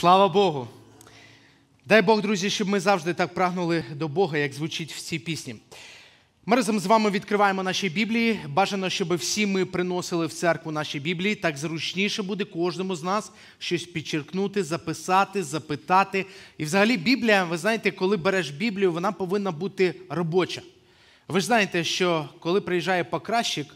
Слава Богу! Дай Бог, друзі, щоб ми завжди так прагнули до Бога, як звучить в цій пісні. Ми разом з вами відкриваємо наші Біблії. Бажано, щоб всі ми приносили в церкву наші Біблії. Так зручніше буде кожному з нас щось підчеркнути, записати, запитати. І взагалі Біблія, ви знаєте, коли береш Біблію, вона повинна бути робоча. Ви ж знаєте, що коли приїжджає покращик,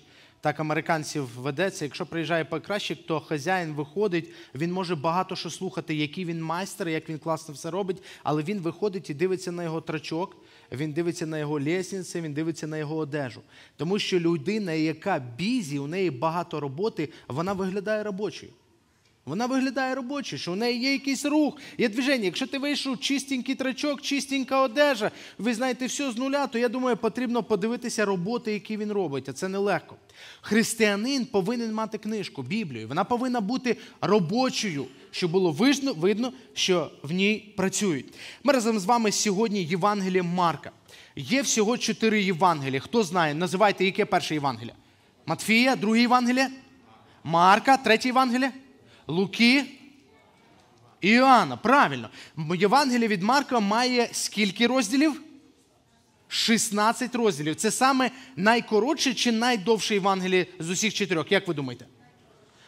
так американців ведеться. Якщо приїжджає покращик, то хазяїн виходить, він може багато що слухати, який він майстер, як він класно все робить, але він виходить і дивиться на його трачок, він дивиться на його лісниці, він дивиться на його одежу. Тому що людина, яка бізі, у неї багато роботи, вона виглядає робочою. Вона виглядає робочою, що в неї є якийсь рух, є движення. Якщо ти вийшов чистенький трачок, чистенька одежа, ви знаєте все з нуля, то я думаю, потрібно подивитися роботи, які він робить, а це нелегко. Християнин повинен мати книжку, Біблію. Вона повинна бути робочою, щоб було видно, що в ній працюють. Ми разом з вами сьогодні Євангеліє Марка. Є всього чотири Євангелія. Хто знає, називайте яке перше Євангелія? Матфія, друге Євангелія, Марка, третє Євангелія. Луки і Іоанна. Правильно. Євангеліє від Марка має скільки розділів? 16 розділів. Це саме найкоротше чи найдовше Євангеліє з усіх чотирьох. Як ви думаєте?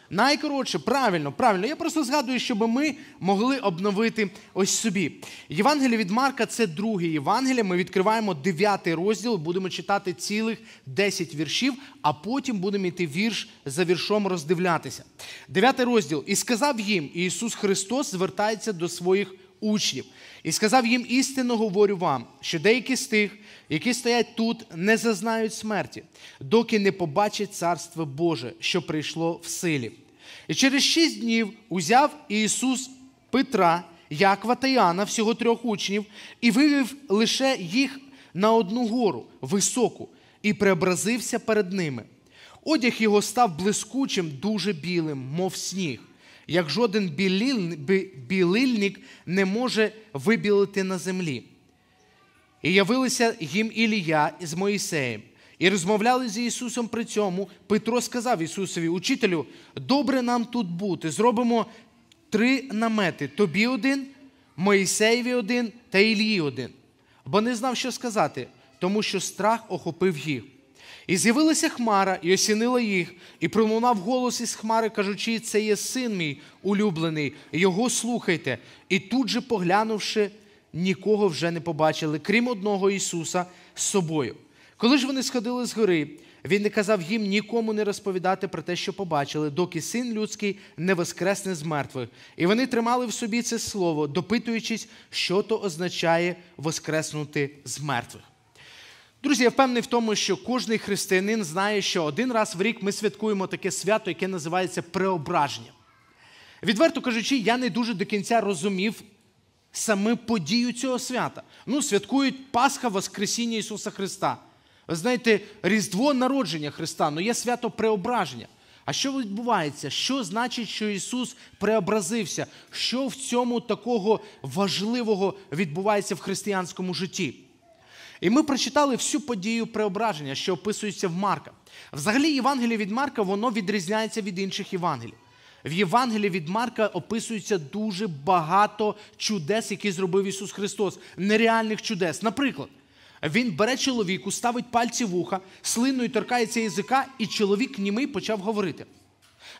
Найкоротше, правильно, правильно. Я просто згадую, щоб ми могли обновити ось собі. Євангеліє від Марка це друге Євангеліє. Ми відкриваємо дев'ятий розділ, будемо читати цілих 10 віршів, а потім будемо йти вірш за віршом роздивлятися. Дев'ятий розділ. І сказав їм: Ісус Христос звертається до своїх учнів, і сказав їм істинно говорю вам, що деякі з тих, які стоять тут, не зазнають смерті, доки не побачать царство Боже, що прийшло в силі. І через шість днів узяв Ісус Петра, Яква та Іоанна, всього трьох учнів, і вивів лише їх на одну гору, високу, і преобразився перед ними. Одяг його став блискучим, дуже білим, мов сніг як жоден білильник не може вибілити на землі. І явилися їм Ілія з Моїсеєм, і розмовляли з Ісусом при цьому. Петро сказав Ісусові, Учителю, добре нам тут бути, зробимо три намети: тобі один, Моїсеєві один та Ілії один, бо не знав, що сказати, тому що страх охопив їх. І з'явилася хмара, і осінила їх, і пролунав голос із хмари, кажучи, це є син мій улюблений, його слухайте. І тут же, поглянувши, нікого вже не побачили, крім одного Ісуса з собою. Коли ж вони сходили з гори, він не казав їм нікому не розповідати про те, що побачили, доки син людський не воскресне з мертвих. І вони тримали в собі це слово, допитуючись, що то означає воскреснути з мертвих. Друзі, я впевнений в тому, що кожний християнин знає, що один раз в рік ми святкуємо таке свято, яке називається преображення. Відверто кажучи, я не дуже до кінця розумів саме подію цього свята. Ну, святкують Пасха Воскресіння Ісуса Христа. Ви знаєте, Різдво народження Христа, ну є свято преображення. А що відбувається? Що значить, що Ісус преобразився? Що в цьому такого важливого відбувається в християнському житті? І ми прочитали всю подію преображення, що описується в Марка. Взагалі, Євангеліє від Марка воно відрізняється від інших Євангелій. В Євангелії від Марка описується дуже багато чудес, які зробив Ісус Христос, нереальних чудес. Наприклад, Він бере чоловіку, ставить пальці в уха, слиною торкається язика, і чоловік німий почав говорити.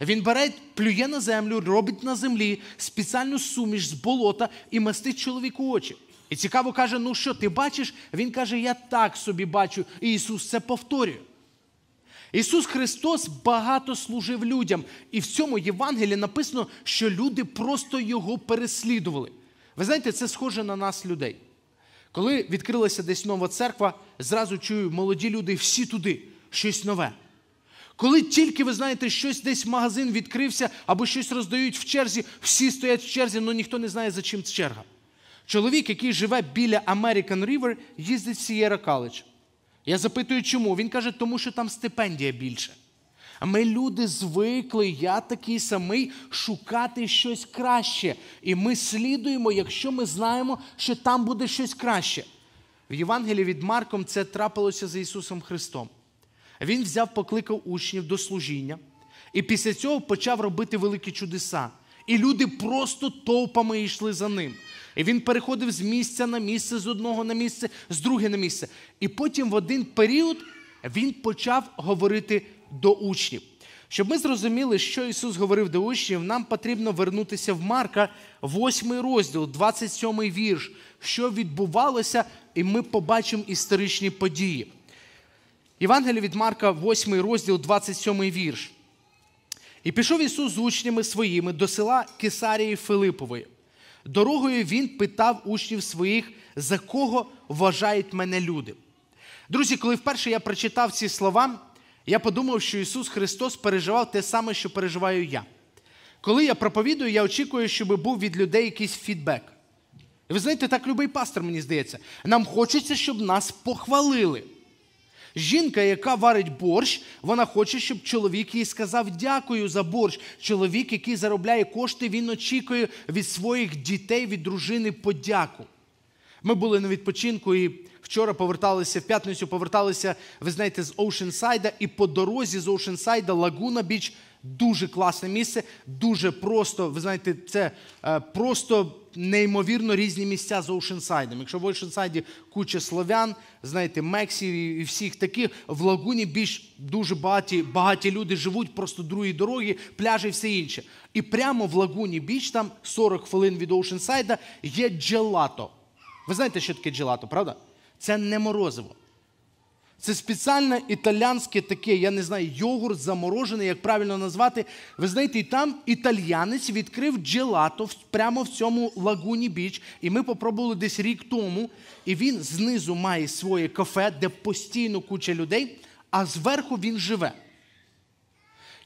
Він бере, плює на землю, робить на землі спеціальну суміш з болота і мастить чоловіку очі. І цікаво каже, ну що ти бачиш? Він каже, я так собі бачу. І Ісус це повторює. Ісус Христос багато служив людям, і в цьому Євангелії написано, що люди просто його переслідували. Ви знаєте, це схоже на нас, людей. Коли відкрилася десь нова церква, зразу чую, молоді люди всі туди, щось нове. Коли тільки, ви знаєте, щось десь магазин відкрився або щось роздають в черзі, всі стоять в черзі, але ну ніхто не знає, за чим черга. Чоловік, який живе біля American River, їздить в Сієра Каледж. Я запитую, чому? Він каже, тому що там стипендія більше. А ми люди звикли, я такий самий, шукати щось краще. І ми слідуємо, якщо ми знаємо, що там буде щось краще. В Євангелії від Марком це трапилося з Ісусом Христом. Він взяв, покликав учнів до служіння і після цього почав робити великі чудеса. І люди просто товпами йшли за ним. І він переходив з місця на місце, з одного на місце, з друге на місце. І потім в один період він почав говорити до учнів. Щоб ми зрозуміли, що Ісус говорив до учнів, нам потрібно вернутися в Марка, 8 розділ, 27 вірш, що відбувалося, і ми побачимо історичні події. Євангеліє від Марка, 8 розділ, 27 вірш. І пішов Ісус з учнями своїми до села Кесарії Филипової. Дорогою він питав учнів своїх, за кого вважають мене люди. Друзі, коли вперше я прочитав ці слова, я подумав, що Ісус Христос переживав те саме, що переживаю я. Коли я проповідую, я очікую, щоб був від людей якийсь фідбек. І ви знаєте, так любий пастор, мені здається, нам хочеться, щоб нас похвалили. Жінка, яка варить борщ, вона хоче, щоб чоловік їй сказав дякую за борщ. Чоловік, який заробляє кошти, він очікує від своїх дітей, від дружини подяку. Ми були на відпочинку і вчора поверталися, в п'ятницю поверталися, ви знаєте, з Оушенсайда, і по дорозі з Оушенсайда Лагуна Біч дуже класне місце, дуже просто. Ви знаєте, це е, просто неймовірно різні місця за Оушенсайдом. Якщо в Оушенсайді куча слов'ян, знаєте, Мексів і всіх таких, в лагуні більш дуже багаті багаті люди живуть, просто другі дороги, пляжі і все інше. І прямо в лагуні біч, там 40 хвилин від Оушенсайда, є джелато. Ви знаєте, що таке джелато, правда? Це не морозиво. Це спеціальне італіянське таке, я не знаю, йогурт заморожений, як правильно назвати. Ви знаєте, і там італьянець відкрив джелато прямо в цьому лагуні біч. І ми попробували десь рік тому. І він знизу має своє кафе, де постійно куча людей, а зверху він живе.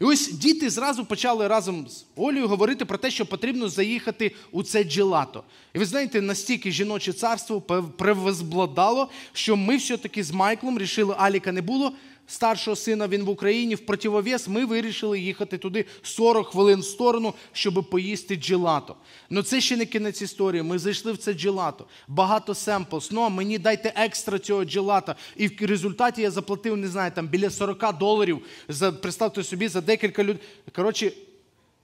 І ось діти зразу почали разом з Олею говорити про те, що потрібно заїхати у це джелато. І ви знаєте, настільки жіноче царство превозбладало, що ми все-таки з Майклом рішили, Аліка не було старшого сина, він в Україні, в противовес ми вирішили їхати туди 40 хвилин в сторону, щоб поїсти джелато. Ну це ще не кінець історії. Ми зайшли в це джелато. Багато семплс. Ну, мені дайте екстра цього джелата. І в результаті я заплатив, не знаю, там біля 40 доларів. За, Представте собі, за декілька людей. Коротше,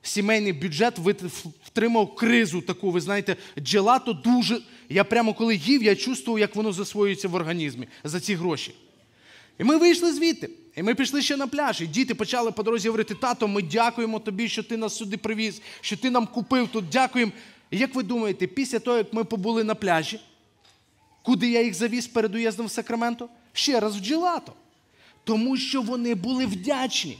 Сімейний бюджет втримав кризу таку, ви знаєте, джелато дуже. Я прямо коли їв, я чувствував, як воно засвоюється в організмі за ці гроші. І ми вийшли звідти. І ми пішли ще на пляж, і діти почали по дорозі говорити, тато, ми дякуємо тобі, що ти нас сюди привіз, що ти нам купив тут, дякуємо. І як ви думаєте, після того, як ми побули на пляжі, куди я їх завіз перед уїздом в Сакраменто? Ще раз в джелато. Тому що вони були вдячні,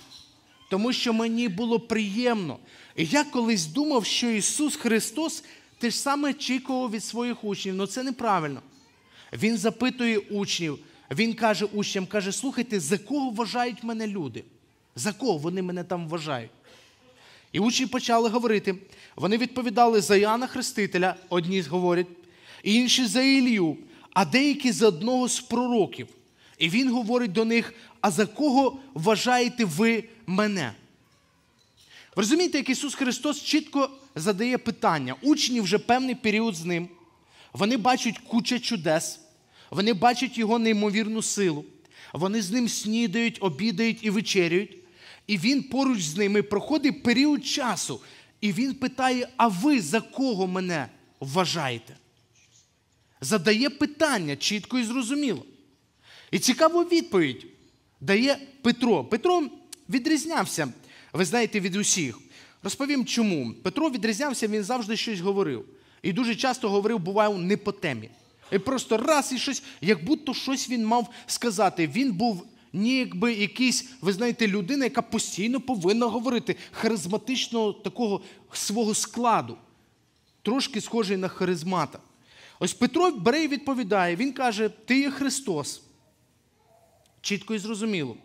тому що мені було приємно. І я колись думав, що Ісус Христос те ж саме очікував від своїх учнів, Ну, це неправильно. Він запитує учнів. Він каже учням, каже, слухайте, за кого вважають мене люди? За кого вони мене там вважають? І учні почали говорити. Вони відповідали за Іоанна Хрестителя, одні говорять, інші за Ілію, а деякі за одного з пророків. І він говорить до них: а за кого вважаєте ви мене? Ви розумієте, як Ісус Христос чітко задає питання. Учні вже певний період з ним. Вони бачать куча чудес. Вони бачать його неймовірну силу. Вони з ним снідають, обідають і вечерюють. І він поруч з ними проходить період часу. І він питає: а ви за кого мене вважаєте? Задає питання чітко і зрозуміло. І цікаву відповідь дає Петро. Петро відрізнявся, ви знаєте, від усіх. Розповім чому. Петро відрізнявся, він завжди щось говорив. І дуже часто говорив, буває, не по темі. І просто раз і щось, як будто щось він мав сказати. Він був ніякби якийсь, ви знаєте, людина, яка постійно повинна говорити харизматичного такого свого складу, трошки схожий на харизмата. Ось Петро бере і відповідає, він каже: Ти є Христос. Чітко і зрозуміло.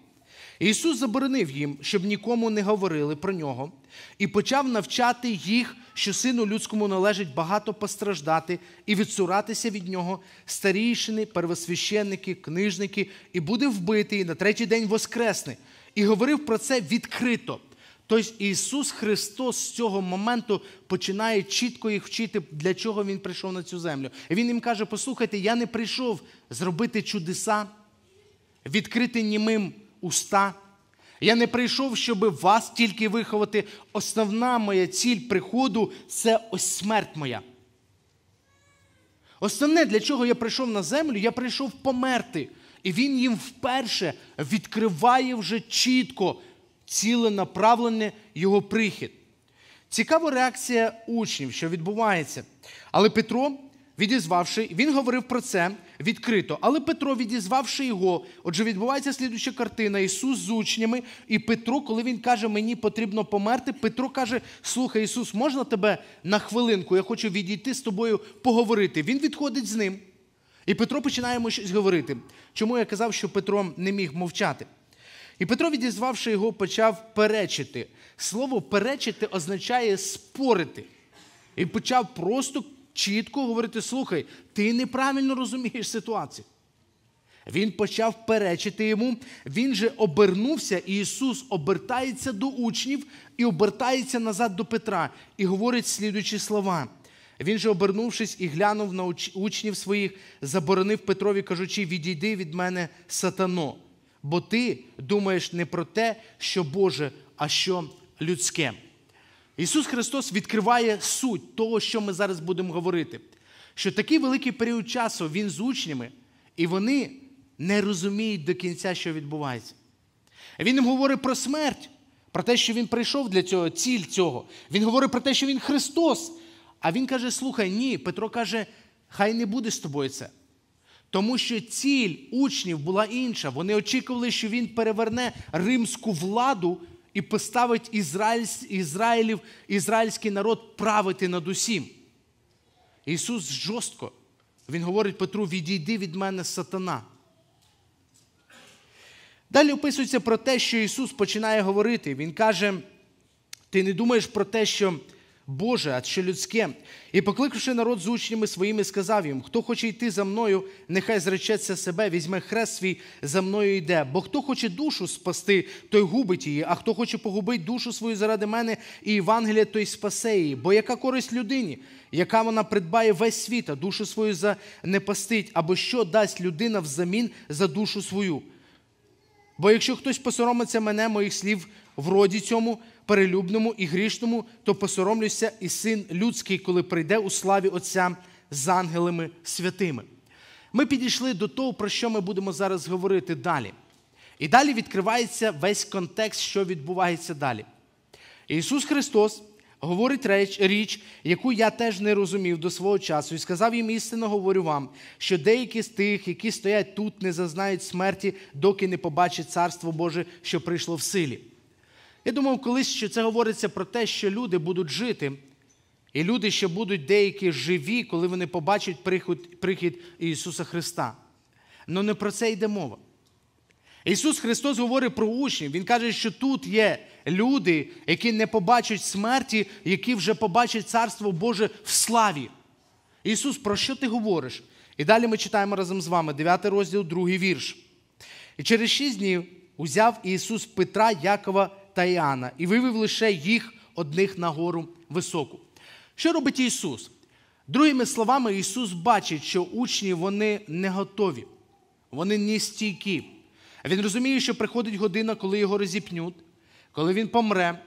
Ісус заборонив їм, щоб нікому не говорили про нього, і почав навчати їх, що сину людському належить багато постраждати і відсуратися від нього старійшини, первосвященники, книжники, і буде вбитий на третій день воскресне. І говорив про це відкрито. Тобто Ісус Христос з цього моменту починає чітко їх вчити, для чого Він прийшов на цю землю. І Він їм каже: Послухайте, я не прийшов зробити чудеса, відкрити німим уста. Я не прийшов, щоб вас тільки виховати. Основна моя ціль приходу це ось смерть моя. Основне, для чого я прийшов на землю, я прийшов померти. І він їм вперше відкриває вже чітко ціленаправлене його прихід. Цікава реакція учнів, що відбувається. Але Петро відізвавши, він говорив про це відкрито. Але Петро, відізвавши його, отже, відбувається слідуча картина: Ісус з учнями, і Петро, коли він каже, мені потрібно померти, Петро каже: Слухай, Ісус, можна тебе на хвилинку? Я хочу відійти з тобою поговорити. Він відходить з ним. І Петро починає йому щось говорити. Чому я казав, що Петро не міг мовчати? І Петро, відізвавши його, почав перечити. Слово перечити означає спорити. І почав просто чітко говорити: слухай, ти неправильно розумієш ситуацію. Він почав перечити йому, він же обернувся, і Ісус обертається до учнів і обертається назад до Петра і говорить слідуючі слова. Він же, обернувшись і глянув на учнів своїх, заборонив Петрові, кажучи: Відійди від мене, сатано, бо ти думаєш не про те, що Боже, а що людське. Ісус Христос відкриває суть того, що ми зараз будемо говорити, що такий великий період часу Він з учнями, і вони не розуміють до кінця, що відбувається. Він їм говорить про смерть, про те, що Він прийшов для цього, ціль цього. Він говорить про те, що Він Христос. А Він каже: слухай, ні, Петро каже, хай не буде з тобою це. Тому що ціль учнів була інша. Вони очікували, що він переверне римську владу і поставить Ізраїль, ізраїльський народ правити над усім. Ісус жорстко, Він говорить Петру: відійди від мене сатана. Далі описується про те, що Ісус починає говорити. Він каже: Ти не думаєш про те, що Боже, а що людське, і покликавши народ з учнями своїми, сказав їм: Хто хоче йти за мною, нехай зречеться себе, візьме хрест свій за мною йде. Бо хто хоче душу спасти, той губить її, а хто хоче погубити душу свою заради мене і Євангелія, той спасе її. Бо яка користь людині, яка вона придбає весь світ, а душу свою за не пастить, або що дасть людина взамін за душу свою? Бо якщо хтось посоромиться мене, моїх слів в роді цьому перелюбному і грішному, то посоромлюся і син людський, коли прийде у славі Отця з ангелами святими. Ми підійшли до того, про що ми будемо зараз говорити далі. І далі відкривається весь контекст, що відбувається далі. Ісус Христос говорить реч, річ, яку я теж не розумів до свого часу, і сказав їм істинно, говорю вам, що деякі з тих, які стоять тут, не зазнають смерті, доки не побачать Царство Боже, що прийшло в силі. Я думав колись, що це говориться про те, що люди будуть жити, і люди ще будуть деякі живі, коли вони побачать прихід, прихід Ісуса Христа. Але не про це йде мова. Ісус Христос говорить про учнів. Він каже, що тут є люди, які не побачать смерті, які вже побачать Царство Боже в славі. Ісус, про що ти говориш? І далі ми читаємо разом з вами 9 розділ, 2 вірш. І через шість днів узяв Ісус Петра, Якова та Іоанна і вивів лише їх одних на гору високу. Що робить Ісус? Другими словами, Ісус бачить, що учні вони не готові, вони не стійкі. Він розуміє, що приходить година, коли його розіпнуть, коли він помре,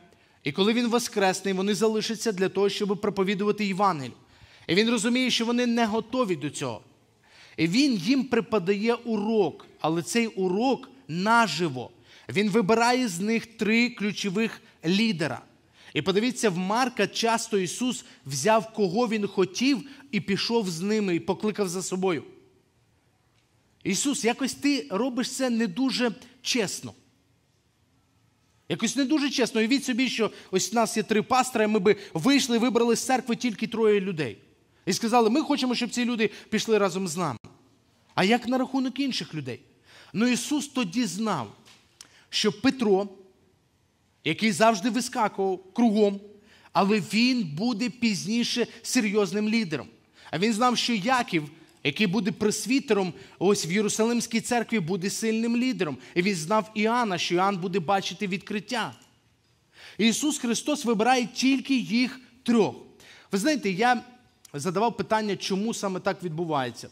і коли він воскресний, вони залишаться для того, щоб проповідувати Євангелію. І він розуміє, що вони не готові до цього. І він їм преподає урок, але цей урок наживо. Він вибирає з них три ключових лідера. І подивіться, в Марка часто Ісус взяв, кого Він хотів, і пішов з ними, і покликав за собою. Ісус, якось ти робиш це не дуже чесно. Якось не дуже чесно. І собі, що ось у нас є три пастора, і ми би вийшли, вибрали з церкви тільки троє людей. І сказали, ми хочемо, щоб ці люди пішли разом з нами. А як на рахунок інших людей? Ну Ісус тоді знав, що Петро, який завжди вискакував кругом, але він буде пізніше серйозним лідером. А він знав, що Яків, який буде присвітером ось в Єрусалимській церкві, буде сильним лідером. І він знав Іоанна, що Іоанн буде бачити відкриття. Ісус Христос вибирає тільки їх трьох. Ви знаєте, я задавав питання, чому саме так відбувається.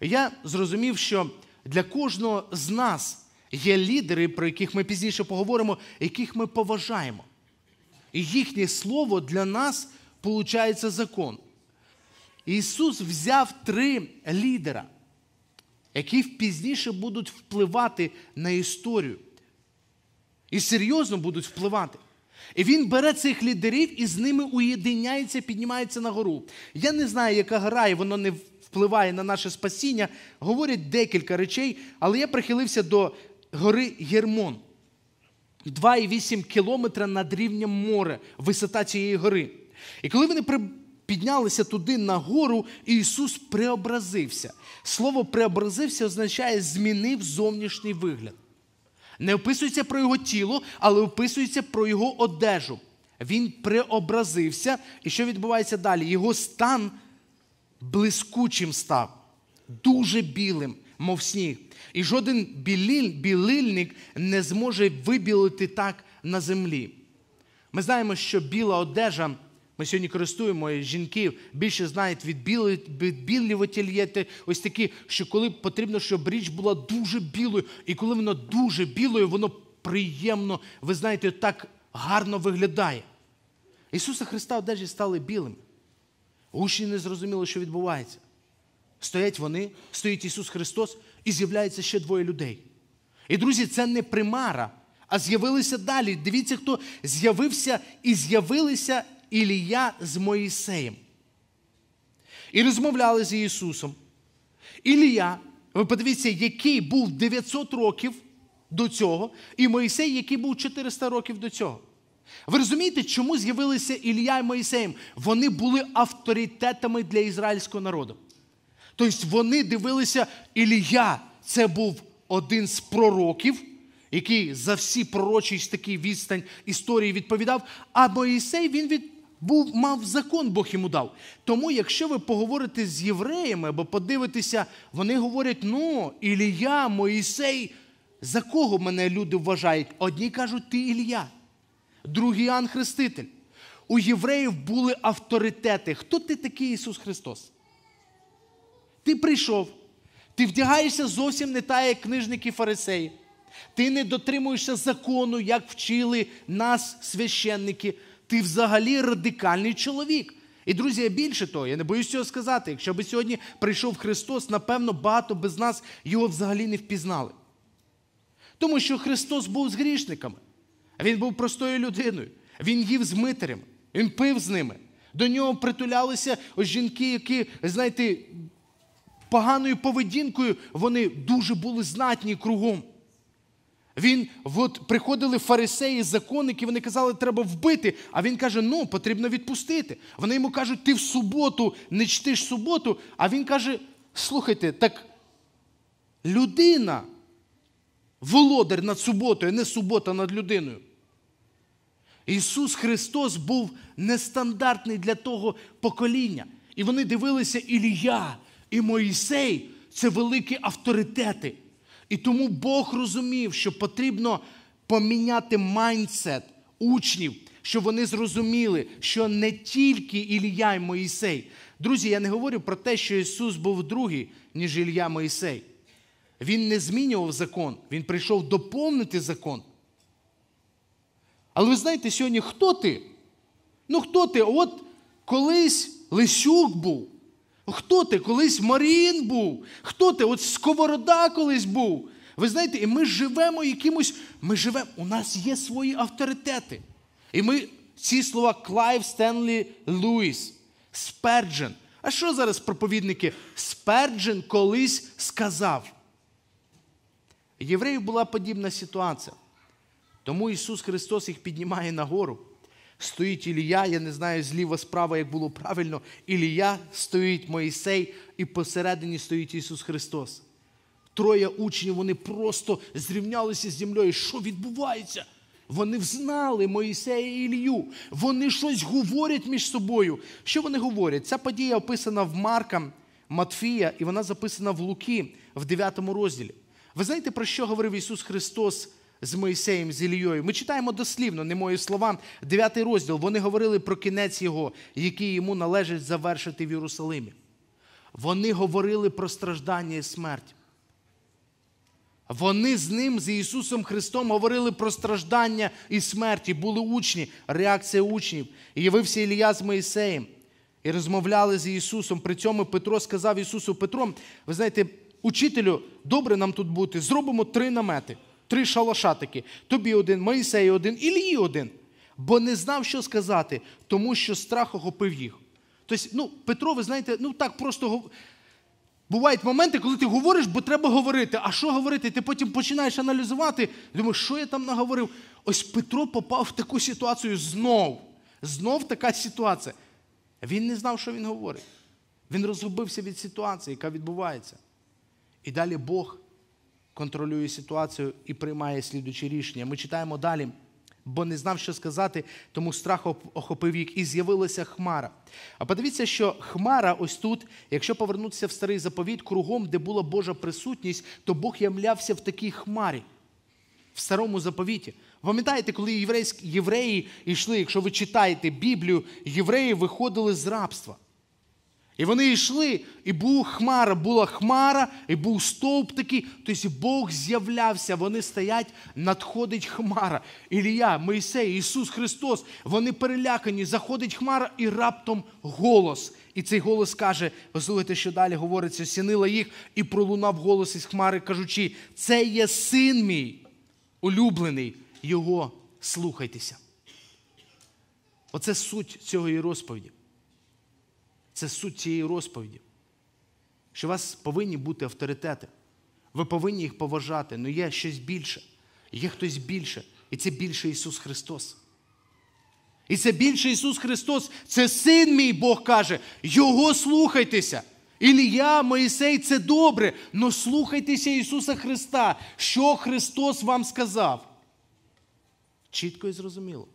Я зрозумів, що для кожного з нас Є лідери, про яких ми пізніше поговоримо, яких ми поважаємо. І їхнє слово для нас виходить закон. Ісус взяв три лідера, які пізніше будуть впливати на історію. І серйозно будуть впливати. І він бере цих лідерів і з ними уєдиняється, піднімається на гору. Я не знаю, яка гора, і воно не впливає на наше спасіння. Говорять декілька речей, але я прихилився до гори Гермон. 2,8 кілометра над рівнем моря, висота цієї гори. І коли вони піднялися туди на гору, Ісус преобразився. Слово преобразився означає змінив зовнішній вигляд. Не описується про його тіло, але описується про його одежу. Він преобразився. І що відбувається далі? Його стан блискучим став, дуже білим, мов сніг. І жоден білильник не зможе вибілити так на землі. Ми знаємо, що біла одежа, ми сьогодні користуємо жінки, більше знають від білої білівотільєти, ось такі, що коли потрібно, щоб річ була дуже білою, і коли воно дуже білою, воно приємно, ви знаєте, так гарно виглядає. Ісуса Христа одежі стали білими. Учні не зрозуміли, що відбувається. Стоять вони, стоїть Ісус Христос, і з'являється ще двоє людей. І, друзі, це не примара, а з'явилися далі. Дивіться, хто з'явився і з'явилися Ілія з Моїсеєм. І розмовляли з Ісусом. Ілія, ви подивіться, який був 900 років до цього, і Моїсей, який був 400 років до цього. Ви розумієте, чому з'явилися Ілія і Моїсеєм? Вони були авторитетами для ізраїльського народу. Тобто вони дивилися, Ілія це був один з пророків, який за всі пророчість такі відстань історії відповідав. А Моїсей він від... був, мав закон, Бог йому дав. Тому, якщо ви поговорите з євреями або подивитеся, вони говорять: ну, Ілія, Моїсей, за кого мене люди вважають? Одні кажуть, ти Ілія, другий Іоанн Хреститель. У євреїв були авторитети. Хто ти такий Ісус Христос? Ти прийшов, ти вдягаєшся зовсім не та, як книжники фарисеї. Ти не дотримуєшся закону, як вчили нас, священники. Ти взагалі радикальний чоловік. І, друзі, я більше того, я не боюсь цього сказати. Якщо би сьогодні прийшов Христос, напевно, багато без нас його взагалі не впізнали. Тому що Христос був з грішниками, Він був простою людиною, Він їв з митарями, Він пив з ними. До нього притулялися жінки, які, знаєте, поганою поведінкою, вони дуже були знатні кругом. Він от приходили фарисеї, законники, вони казали, треба вбити. А він каже, ну, потрібно відпустити. Вони йому кажуть, ти в суботу не чтиш суботу. А він каже: слухайте, так людина, володар над суботою, не субота над людиною. Ісус Христос був нестандартний для того покоління. І вони дивилися Ілія, і Моїсей це великі авторитети. І тому Бог розумів, що потрібно поміняти майндсет учнів, щоб вони зрозуміли, що не тільки Ілія і Моїсей. Друзі, я не говорю про те, що Ісус був другий, ніж Ілія Моїсей. Він не змінював закон, він прийшов доповнити закон. Але ви знаєте, сьогодні хто ти? Ну хто ти? От колись Лисюк був, Хто ти? Колись Марін був? Хто ти? От Сковорода колись був. Ви знаєте, і ми живемо якимось, ми живемо, у нас є свої авторитети. І ми ці слова Клайв Стенлі Луїс, Сперджен. А що зараз проповідники? Сперджен колись сказав. Євреїв була подібна ситуація. Тому Ісус Христос їх піднімає нагору Стоїть Ілія, я не знаю зліва справа, як було правильно. Ілія стоїть Моїсей, і посередині стоїть Ісус Христос. Троє учнів вони просто зрівнялися з землею. Що відбувається? Вони взнали Моїсея і Ілію. Вони щось говорять між собою. Що вони говорять? Ця подія описана в Марка Матфія, і вона записана в Луки в 9 розділі. Ви знаєте, про що говорив Ісус Христос з Моїсеєм, з Ілією. Ми читаємо дослівно, не мої слова, 9 розділ. Вони говорили про кінець його, який йому належить завершити в Єрусалимі. Вони говорили про страждання і смерть. Вони з ним, з Ісусом Христом, говорили про страждання і смерті. Були учні, реакція учнів. І явився Ілія з Моїсеєм і розмовляли з Ісусом. При цьому Петро сказав Ісусу Петром: ви знаєте, учителю, добре нам тут бути, зробимо три намети три шалаша Тобі один, Моїсей один, Ілії один. Бо не знав, що сказати, тому що страх охопив їх. Тобто, ну, Петро, ви знаєте, ну так просто бувають моменти, коли ти говориш, бо треба говорити. А що говорити? Ти потім починаєш аналізувати, думаєш, що я там наговорив. Ось Петро попав в таку ситуацію знов. Знов така ситуація. Він не знав, що він говорить. Він розгубився від ситуації, яка відбувається. І далі Бог контролює ситуацію і приймає слідучі рішення. Ми читаємо далі, бо не знав, що сказати, тому страх охопив їх, і з'явилася хмара. А подивіться, що хмара, ось тут, якщо повернутися в старий заповіт, кругом, де була Божа присутність, то Бог ямлявся в такій хмарі. В старому заповіті. Пам'ятаєте, коли єврейські євреї йшли, якщо ви читаєте Біблію, євреї виходили з рабства. І вони йшли, і була хмара, була хмара, і був стовп такий. Тобто Бог з'являвся, вони стоять, надходить хмара. Ілія, Мойсей, Ісус Христос, вони перелякані, заходить хмара, і раптом голос. І цей голос каже: послухайте, що далі говориться, сінила їх, і пролунав голос із хмари, кажучи: це є син мій, улюблений, його слухайтеся. Оце суть цього і розповіді. Це суть цієї розповіді. Що у вас повинні бути авторитети. Ви повинні їх поважати, але ну, є щось більше. Є хтось більше. І це більше Ісус Христос. І це більше Ісус Христос. Це син мій Бог каже. Його слухайтеся. Ілія, Моїсей, це добре. Но слухайтеся Ісуса Христа, що Христос вам сказав. Чітко і зрозуміло.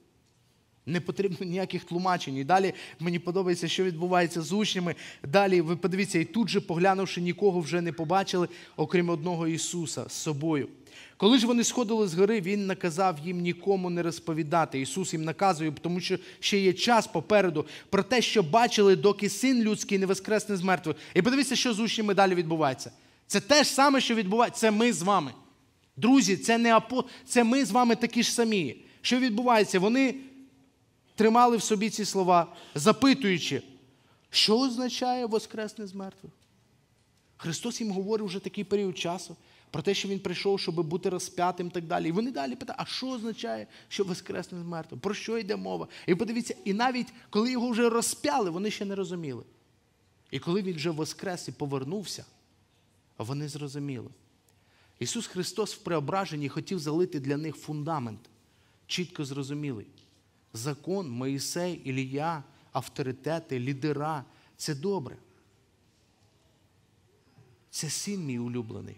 Не потрібно ніяких тлумачень. І далі мені подобається, що відбувається з учнями. Далі ви подивіться, і тут же, поглянувши, нікого вже не побачили, окрім одного Ісуса з собою. Коли ж вони сходили з гори, Він наказав їм нікому не розповідати. Ісус їм наказує, тому що ще є час попереду про те, що бачили, доки син людський не воскресне з мертвих. І подивіться, що з учнями далі відбувається. Це те ж саме, що відбувається. Це ми з вами. Друзі, це не апо... це ми з вами такі ж самі. Що відбувається? Вони тримали в собі ці слова, запитуючи, що означає Воскресне з мертвих? Христос їм говорив вже такий період часу про те, що Він прийшов, щоб бути розп'ятим і так далі. І вони далі питають, а що означає, що Воскресне з мертвих? Про що йде мова? І подивіться, і навіть коли його вже розп'яли, вони ще не розуміли. І коли він вже воскрес і повернувся, вони зрозуміли. Ісус Христос в преображенні хотів залити для них фундамент, чітко зрозумілий закон, Моїсей, Ілія, авторитети, лідера це добре. Це син мій улюблений.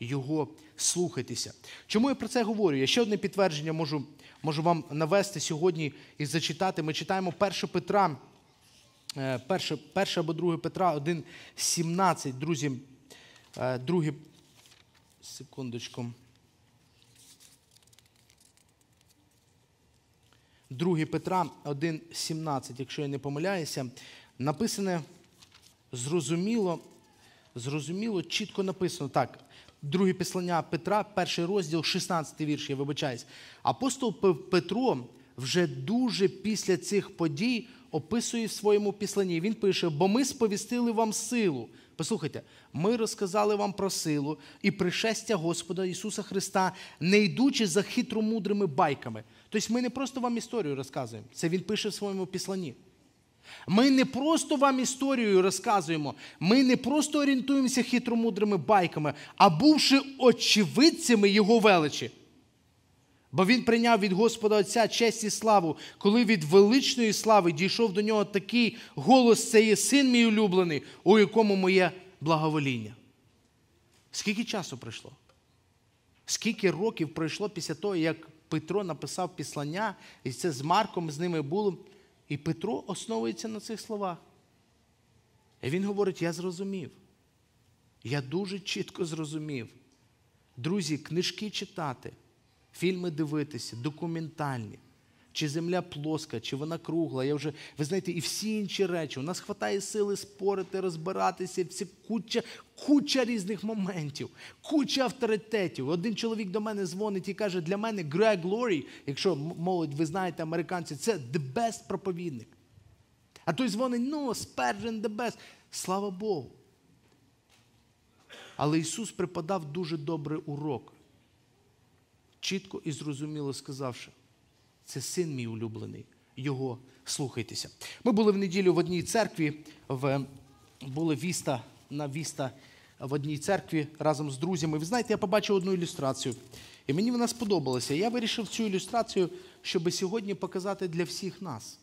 Його слухайтеся. Чому я про це говорю? Я ще одне підтвердження можу можу вам навести сьогодні і зачитати. Ми читаємо 1 Петра, 1, е, або 2 Петра 1, 17. Друзі, е, другі, секундочку. 2 Петра 1,17, якщо я не помиляюся, написане зрозуміло, зрозуміло, чітко написано так. Друге післання Петра, перший розділ, 16 вірш, я вибачаюсь. Апостол Петро вже дуже після цих подій описує в своєму післанні. Він пише: Бо ми сповістили вам силу. Послухайте, ми розказали вам про силу і пришестя Господа Ісуса Христа, не йдучи за хитромудрими байками. Тобто ми не просто вам історію розказуємо, це він пише в своєму післанні. Ми не просто вам історію розказуємо, ми не просто орієнтуємося хитромудрими байками, а бувши очевидцями його величі. Бо він прийняв від Господа Отця честь і славу, коли від величної слави дійшов до нього такий голос: це є син мій улюблений, у якому моє благовоління. Скільки часу пройшло? Скільки років пройшло після того, як Петро написав післання, і це з Марком з ними було. І Петро основується на цих словах. І він говорить: я зрозумів. Я дуже чітко зрозумів. Друзі, книжки читати, фільми дивитися, документальні чи земля плоска, чи вона кругла. Я вже, Ви знаєте, і всі інші речі. У нас хватає сили спорити, розбиратися, всі куча куча різних моментів, куча авторитетів. Один чоловік до мене дзвонить і каже, для мене Грег Лорі, якщо молодь, ви знаєте, американці, це the best проповідник. А той дзвонить, ну, Спержен the best. Слава Богу. Але Ісус преподав дуже добрий урок, чітко і зрозуміло сказавши. Це син мій улюблений. Його слухайтеся. Ми були в неділю в одній церкві, в, були віста на віста в одній церкві разом з друзями. Ви знаєте, я побачив одну ілюстрацію. І мені вона сподобалася. Я вирішив цю ілюстрацію, щоб сьогодні показати для всіх нас.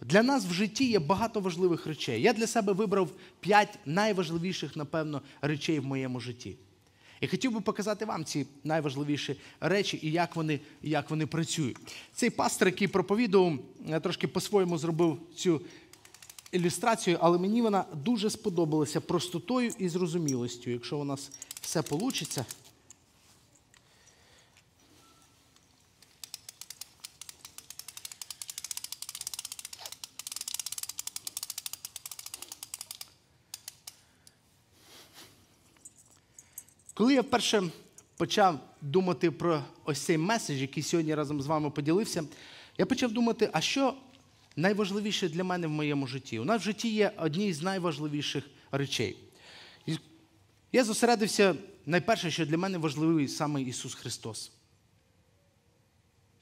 Для нас в житті є багато важливих речей. Я для себе вибрав п'ять найважливіших, напевно, речей в моєму житті. Я хотів би показати вам ці найважливіші речі і як вони як вони працюють. Цей пастор, який проповідував, е, трошки по-своєму зробив цю ілюстрацію, але мені вона дуже сподобалася простотою і зрозумілостю. Якщо у нас все вийде, Коли я вперше почав думати про ось цей меседж, який сьогодні разом з вами поділився, я почав думати, а що найважливіше для мене в моєму житті? У нас в житті є одні з найважливіших речей. Я зосередився найперше, що для мене важливий саме Ісус Христос.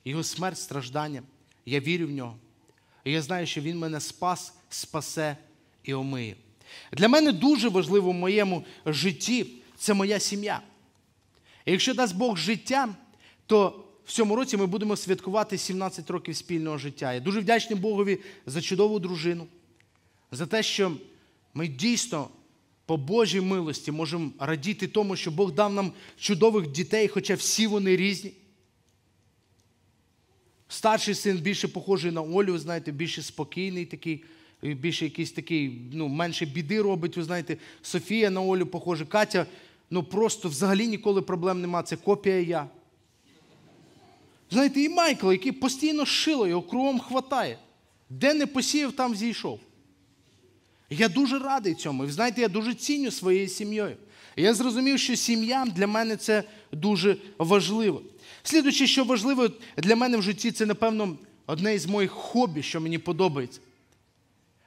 Його смерть, страждання. Я вірю в нього. І я знаю, що Він мене спас, спасе і омиє. Для мене дуже важливо в моєму житті це моя сім'я. І якщо дасть Бог життя, то в цьому році ми будемо святкувати 17 років спільного життя. Я дуже вдячний Богові за чудову дружину, за те, що ми дійсно по Божій милості можемо радіти тому, що Бог дав нам чудових дітей, хоча всі вони різні. Старший син більше похожий на Олю, знаєте, більше спокійний такий, більше якийсь такий, ну, менше біди робить. Ви знаєте, Софія на Олю похоже, Катя ну просто взагалі ніколи проблем нема. Це копія я. Знаєте, і Майкл, який постійно шило, його кругом хватає. Де не посіяв, там зійшов. Я дуже радий цьому. І знаєте, я дуже ціню своєю сім'єю. Я зрозумів, що сім'я для мене це дуже важливо. Слідуюче, що важливо для мене в житті, це, напевно, одне із моїх хобі, що мені подобається.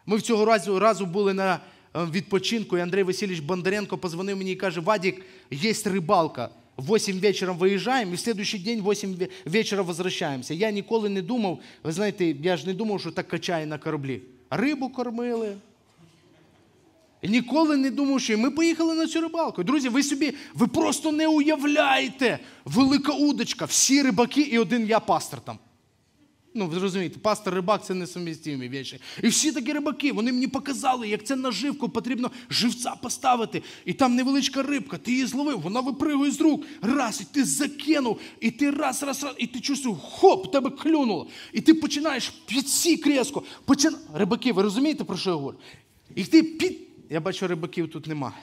Ми в цього разу разу були на Е, відпочинку, і Андрій Васильович Бондаренко позвонив мені і каже: Вадік, є рибалка. В 8 вечора виїжджаємо і в следующий день в 8 вечора возвращаємося. Я ніколи не думав, ви знаєте, я ж не думав, що так качає на кораблі. Рибу кормили. Ніколи не думав, що ми поїхали на цю рибалку. Друзі, ви собі, ви просто не уявляєте, велика удочка, всі рибаки і один я пастор там. Ну, ви розумієте, пастор рибак це несумістимі вічі. І всі такі рибаки, вони мені показали, як це наживку потрібно живця поставити. І там невеличка рибка, ти її зловив, вона випригує з рук. Раз, і ти закинув, і ти раз, раз, раз, і ти чувствуєш, хоп, тебе клюнуло. І ти починаєш підсік різко. Почин... Рибаки, ви розумієте, про що я говорю? І ти під. Я бачу, рибаків тут нема.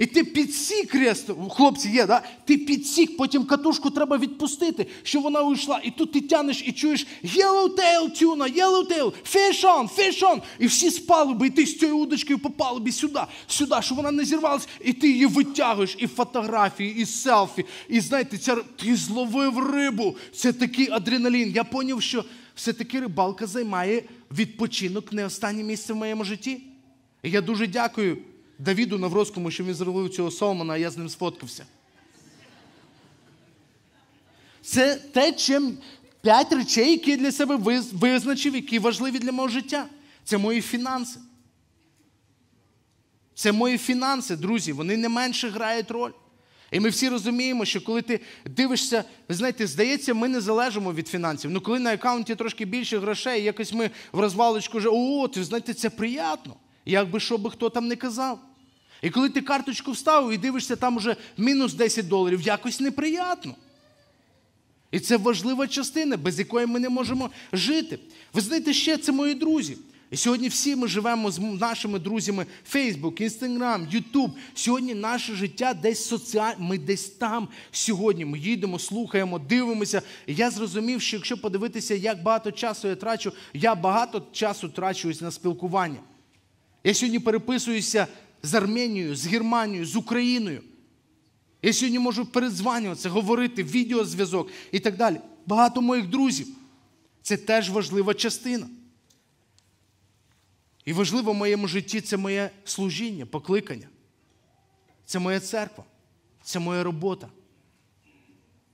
І ти підсік рез, хлопці є, да? ти підсік, потім катушку треба відпустити, щоб вона уйшла. І тут ти тянеш і чуєш yellowtail тюна, yellowtail, fish on, fish on. І всі з палуби, і ти з цією удочкою по палубі сюди, сюди, щоб вона не зірвалася, і ти її витягуєш, і фотографії, і селфі. І знаєте, ця... ти зловив рибу. Це такий адреналін. Я зрозумів, що все-таки рибалка займає відпочинок не останнє місце в моєму житті. І я дуже дякую. Давіду Навроцькому, що він зробив цього Соломона, а я з ним сфоткався. Це те, чим п'ять речей, які я для себе визначив, які важливі для мого життя. Це мої фінанси. Це мої фінанси, друзі. Вони не менше грають роль. І ми всі розуміємо, що коли ти дивишся, ви знаєте, здається, ми не залежимо від фінансів. Ну коли на аккаунті трошки більше грошей, якось ми в розвалочку вже о, ти знаєте, це приємно. Як би що би хто там не казав. І коли ти карточку вставив і дивишся, там уже мінус 10 доларів, якось неприятно. І це важлива частина, без якої ми не можемо жити. Ви знаєте, ще це мої друзі. І сьогодні всі ми живемо з нашими друзями Facebook, Instagram, YouTube. Сьогодні наше життя десь соціальне, ми десь там сьогодні. Ми їдемо, слухаємо, дивимося. І я зрозумів, що якщо подивитися, як багато часу я трачу, я багато часу трачуюсь на спілкування. Я сьогодні переписуюся з Арменією, з Германією, з Україною. Я сьогодні можу передзванюватися, говорити, відеозв'язок і так далі. Багато моїх друзів. Це теж важлива частина. І важливо в моєму житті це моє служіння, покликання. Це моя церква, це моя робота.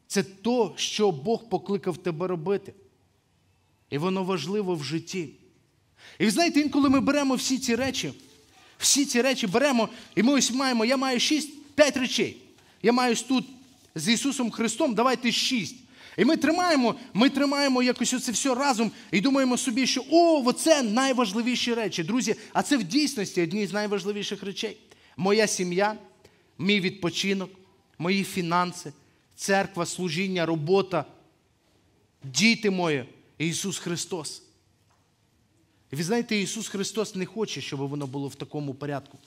Це то, що Бог покликав тебе робити. І воно важливо в житті. І ви знаєте, інколи ми беремо всі ці речі. Всі ці речі беремо, і ми ось маємо, я маю шість, п'ять речей. Я маю тут з Ісусом Христом, давайте шість. І ми тримаємо, ми тримаємо якось оце все разом і думаємо собі, що о, оце найважливіші речі, друзі. А це в дійсності одні з найважливіших речей. Моя сім'я, мій відпочинок, мої фінанси, церква, служіння, робота, діти мої, Ісус Христос ви знаєте, Ісус Христос не хоче, щоб воно було в такому порядку.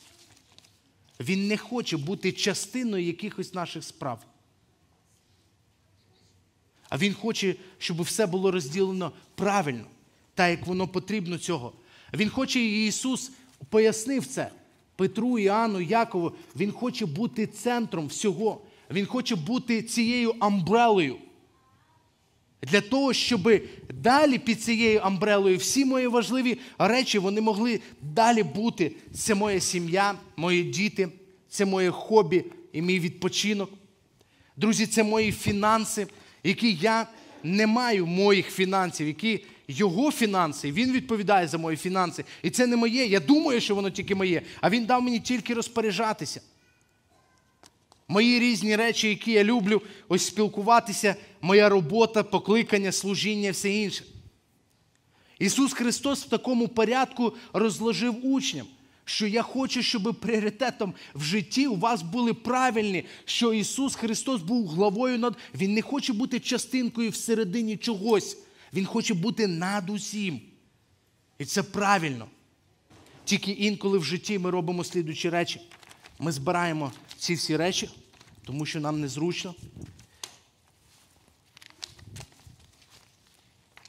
Він не хоче бути частиною якихось наших справ. А Він хоче, щоб все було розділено правильно, так як воно потрібно цього. Він хоче, і Ісус пояснив це Петру, Іоанну, Якову. Він хоче бути центром всього. Він хоче бути цією амбрелою. Для того, щоб далі під цією амбрелою всі мої важливі речі вони могли далі бути. Це моя сім'я, мої діти, це моє хобі і мій відпочинок. Друзі, це мої фінанси, які я не маю моїх фінансів, які його фінанси, він відповідає за мої фінанси. І це не моє. Я думаю, що воно тільки моє, а він дав мені тільки розпоряджатися мої різні речі, які я люблю, ось спілкуватися, моя робота, покликання, служіння, все інше. Ісус Христос в такому порядку розложив учням, що я хочу, щоб пріоритетом в житті у вас були правильні, що Ісус Христос був главою над. Він не хоче бути частинкою всередині чогось. Він хоче бути над усім. І це правильно. Тільки інколи в житті ми робимо слідучі речі. Ми збираємо ці всі речі, тому що нам незручно.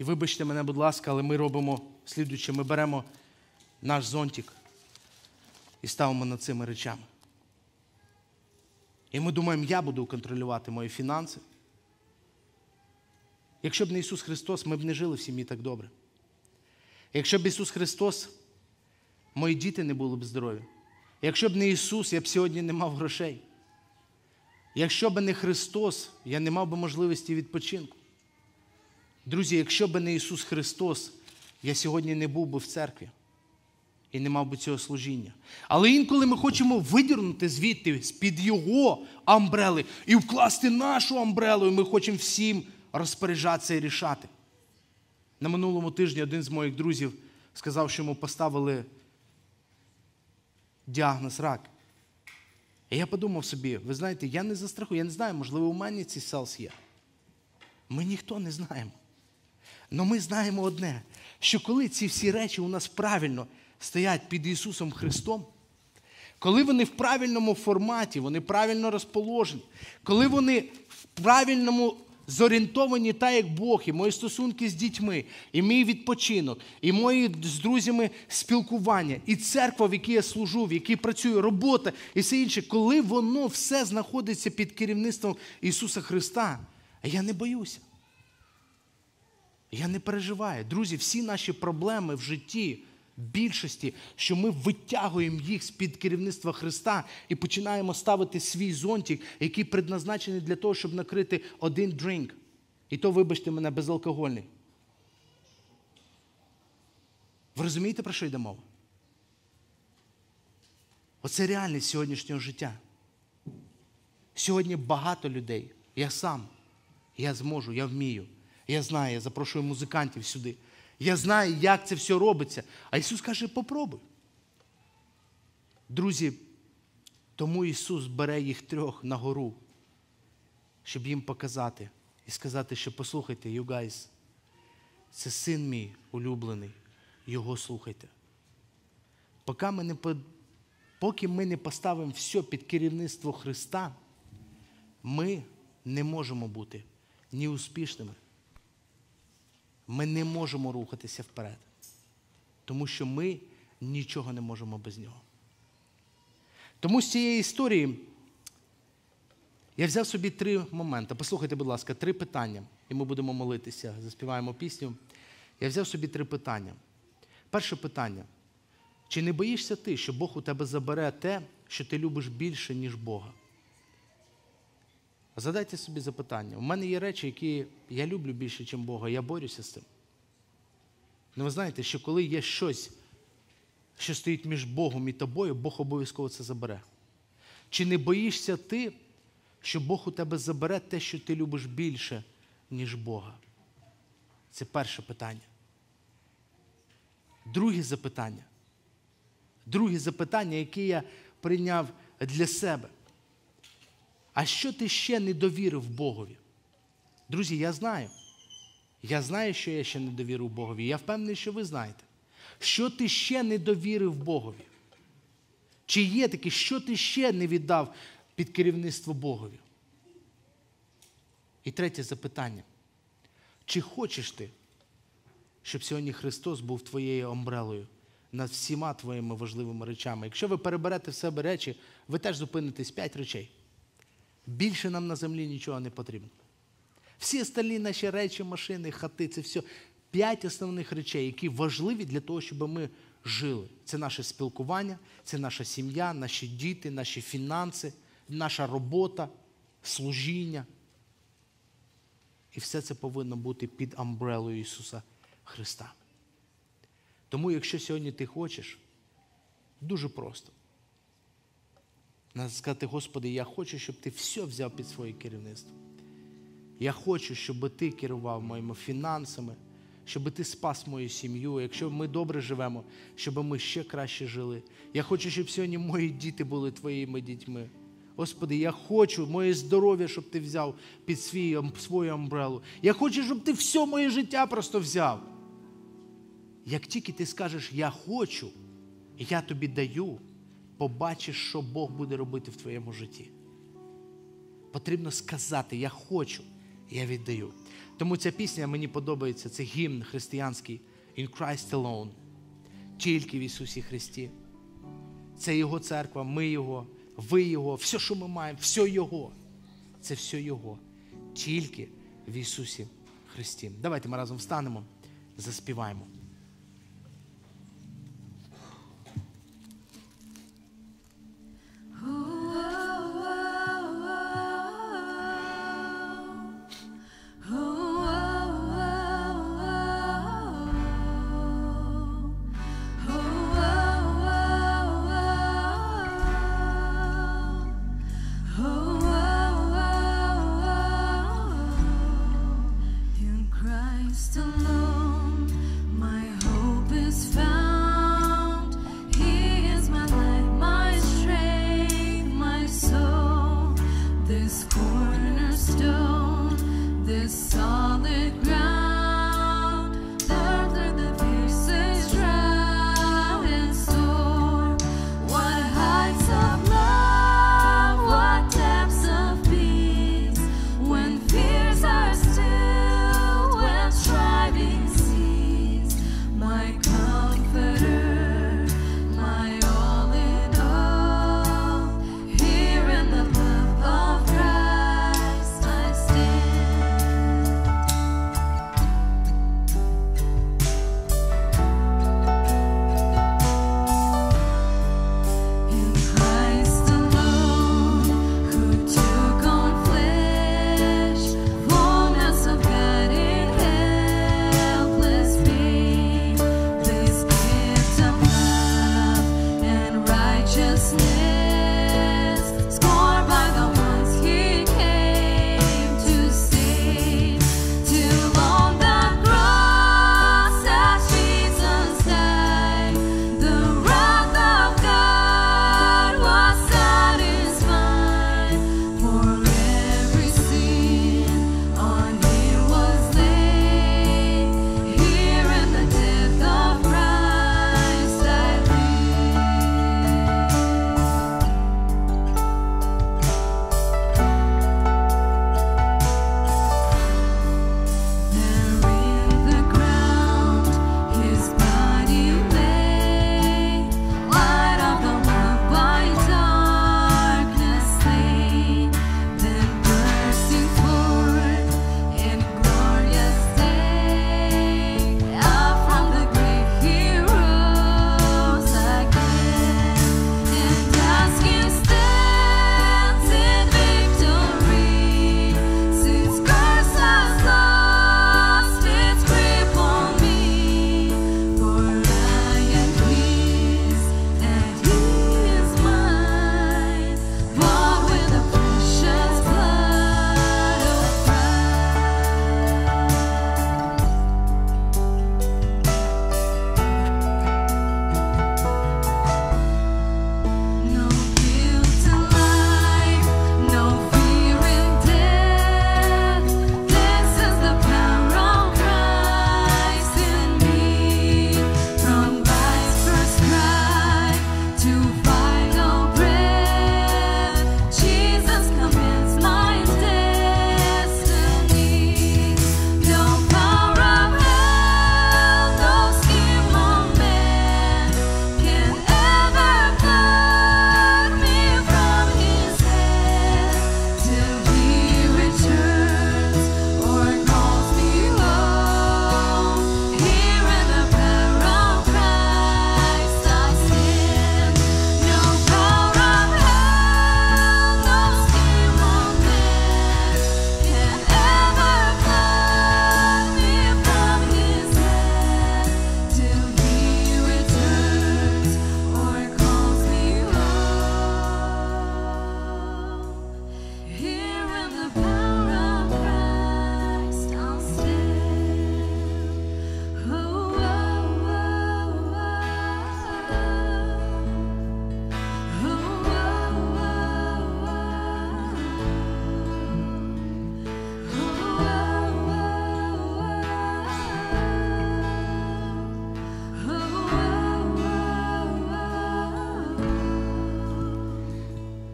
І вибачте мене, будь ласка, але ми робимо слідуюче, ми беремо наш зонтик і ставимо над цими речами. І ми думаємо, я буду контролювати мої фінанси. Якщо б не Ісус Христос, ми б не жили в сім'ї так добре. Якщо б Ісус Христос, мої діти не були б здорові. Якщо б не Ісус, я б сьогодні не мав грошей. Якщо б не Христос, я не мав би можливості відпочинку. Друзі, якщо б не Ісус Христос, я сьогодні не був би в церкві і не мав би цього служіння. Але інколи ми хочемо видірнути звідти з-під Його амбрели і вкласти нашу амбрелу, і ми хочемо всім розпоряджатися і рішати. На минулому тижні один з моїх друзів сказав, що йому поставили діагноз рак. І я подумав собі, ви знаєте, я не застрахую, я не знаю, можливо, у мене ці селс є. Ми ніхто не знаємо. Але ми знаємо одне, що коли ці всі речі у нас правильно стоять під Ісусом Христом, коли вони в правильному форматі, вони правильно розположені, коли вони в правильному зорієнтовані так, як Бог, і мої стосунки з дітьми, і мій відпочинок, і мої з друзями спілкування, і церква, в якій я служу, в якій працюю, робота і все інше, коли воно все знаходиться під керівництвом Ісуса Христа, я не боюся. Я не переживаю. Друзі, всі наші проблеми в житті більшості, що ми витягуємо їх з-під керівництва Христа і починаємо ставити свій зонтик, який предназначений для того, щоб накрити один дрінк. І то, вибачте мене, безалкогольний. Ви розумієте, про що йде мова? Оце реальність сьогоднішнього життя. Сьогодні багато людей. Я сам, я зможу, я вмію. Я знаю, я запрошую музикантів сюди я знаю, як це все робиться. А Ісус каже, попробуй. Друзі, тому Ісус бере їх трьох на гору, щоб їм показати і сказати, що послухайте, you guys, це син мій улюблений, Його слухайте. Поки ми не, поки ми не поставимо все під керівництво Христа, ми не можемо бути ні успішними ми не можемо рухатися вперед, тому що ми нічого не можемо без нього. Тому з цієї історії я взяв собі три моменти. Послухайте, будь ласка, три питання, і ми будемо молитися, заспіваємо пісню. Я взяв собі три питання. Перше питання. Чи не боїшся ти, що Бог у тебе забере те, що ти любиш більше, ніж Бога? Задайте собі запитання. У мене є речі, які я люблю більше, ніж Бога. Я борюся з цим. Ну ви знаєте, що коли є щось, що стоїть між Богом і тобою, Бог обов'язково це забере. Чи не боїшся ти, що Бог у тебе забере те, що ти любиш більше, ніж Бога? Це перше питання. Друге запитання. Друге запитання, яке я прийняв для себе. А що ти ще не довірив Богові? Друзі, я знаю. Я знаю, що я ще не довірив Богові. Я впевнений, що ви знаєте. Що ти ще не довірив Богові? Чи є таке, що ти ще не віддав під керівництво Богові? І третє запитання. Чи хочеш ти, щоб сьогодні Христос був твоєю омбрелою над всіма твоїми важливими речами? Якщо ви переберете в себе речі, ви теж зупинитесь п'ять речей. Більше нам на землі нічого не потрібно. Всі остальні наші речі, машини, хати це все п'ять основних речей, які важливі для того, щоб ми жили. Це наше спілкування, це наша сім'я, наші діти, наші фінанси, наша робота, служіння. І все це повинно бути під амбрелою Ісуса Христа. Тому, якщо сьогодні ти хочеш, дуже просто. Треба сказати, Господи, я хочу, щоб ти все взяв під своє керівництво. Я хочу, щоб ти керував моїми фінансами, щоб ти спас мою сім'ю. Якщо ми добре живемо, щоб ми ще краще жили. Я хочу, щоб сьогодні мої діти були твоїми дітьми. Господи, я хочу моє здоров'я, щоб ти взяв під свій, свою амбрелу. Я хочу, щоб ти все моє життя просто взяв. Як тільки ти скажеш, я хочу, я тобі даю побачиш, що Бог буде робити в твоєму житті. Потрібно сказати, я хочу, я віддаю. Тому ця пісня мені подобається, це гімн християнський In Christ Alone, тільки в Ісусі Христі. Це Його церква, ми Його, ви Його, все, що ми маємо, все Його. Це все Його, тільки в Ісусі Христі. Давайте ми разом встанемо, заспіваємо.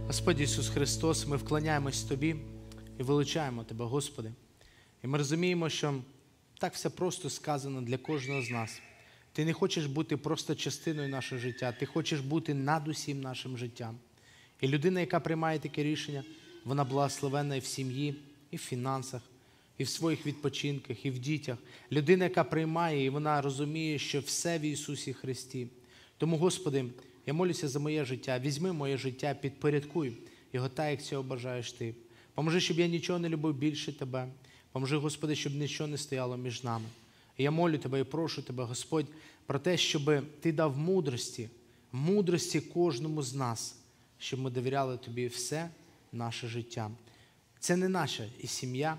Господь Ісус Христос, ми вклоняємось Тобі і вилучаємо Тебе, Господи. І ми розуміємо, що так все просто сказано для кожного з нас. Ти не хочеш бути просто частиною нашого життя, ти хочеш бути над усім нашим життям. І людина, яка приймає таке рішення, вона благословена і в сім'ї, і в фінансах, і в своїх відпочинках, і в дітях. Людина, яка приймає, і вона розуміє, що все в Ісусі Христі. Тому, Господи, я молюся за моє життя, візьми моє життя, підпорядкуй його так, як цього бажаєш ти. Поможи, щоб я нічого не любив більше тебе. Поможи, Господи, щоб нічого не стояло між нами. І я молю тебе і прошу тебе, Господь, про те, щоб ти дав мудрості, мудрості кожному з нас, щоб ми довіряли тобі все наше життя. Це не наша і сім'я,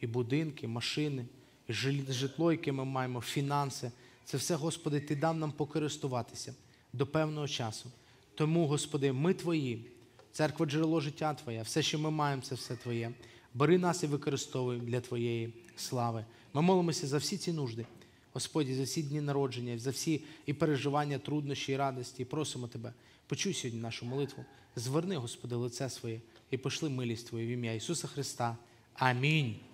і будинки, машини, і житло, яке ми маємо, фінанси. Це все, Господи, Ти дав нам покористуватися до певного часу. Тому, Господи, ми Твої, церква джерело життя Твоє, все, що ми маємо, це все Твоє. Бери нас і використовуй для Твоєї слави. Ми молимося за всі ці нужди, Господі, за всі дні народження, за всі і переживання, труднощі, і радості. І просимо Тебе. Почуй сьогодні нашу молитву. Зверни, Господи, лице своє і пошли милість Твою в ім'я Ісуса Христа. Амінь.